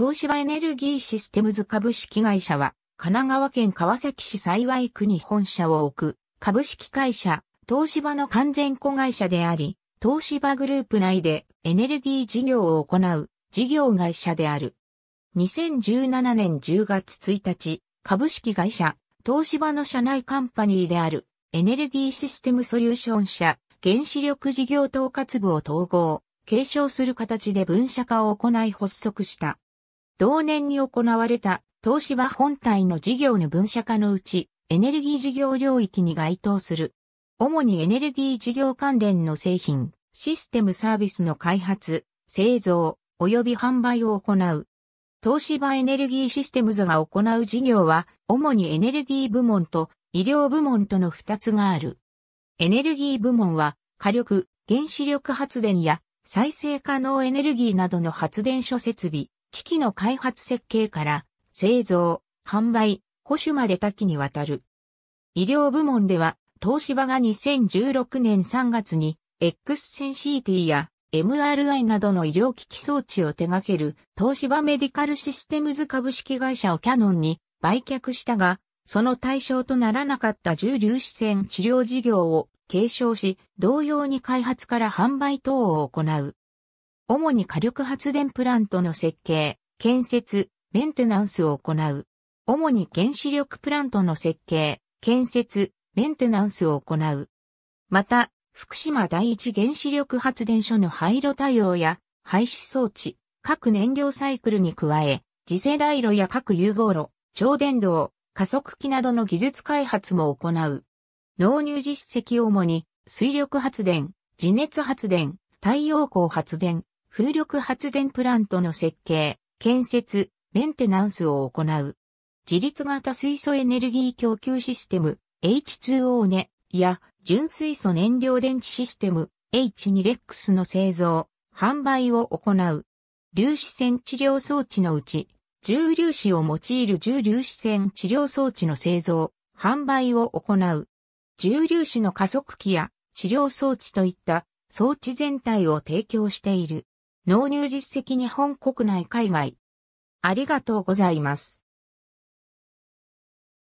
東芝エネルギーシステムズ株式会社は、神奈川県川崎市幸区に本社を置く、株式会社、東芝の完全子会社であり、東芝グループ内でエネルギー事業を行う事業会社である。2017年10月1日、株式会社、東芝の社内カンパニーであるエネルギーシステムソリューション社、原子力事業統括部を統合、継承する形で分社化を行い発足した。同年に行われた東芝本体の事業の分社化のうち、エネルギー事業領域に該当する。主にエネルギー事業関連の製品、システムサービスの開発、製造、及び販売を行う。東芝エネルギーシステムズが行う事業は、主にエネルギー部門と医療部門との二つがある。エネルギー部門は、火力、原子力発電や再生可能エネルギーなどの発電所設備、機器の開発設計から製造、販売、保守まで多岐にわたる。医療部門では、東芝が2016年3月に X 線 CT や MRI などの医療機器装置を手掛ける東芝メディカルシステムズ株式会社をキャノンに売却したが、その対象とならなかった重粒子線治療事業を継承し、同様に開発から販売等を行う。主に火力発電プラントの設計、建設、メンテナンスを行う。主に原子力プラントの設計、建設、メンテナンスを行う。また、福島第一原子力発電所の廃炉対応や廃止装置、各燃料サイクルに加え、次世代炉や各融合炉、超電導、加速器などの技術開発も行う。納入実績を主に、水力発電、地熱発電、太陽光発電、風力発電プラントの設計、建設、メンテナンスを行う。自立型水素エネルギー供給システム H2O ね、や純水素燃料電池システム H2REX の製造、販売を行う。粒子線治療装置のうち、重粒子を用いる重粒子線治療装置の製造、販売を行う。重粒子の加速器や治療装置といった装置全体を提供している。納入実績日本国内海外。ありがとうございます。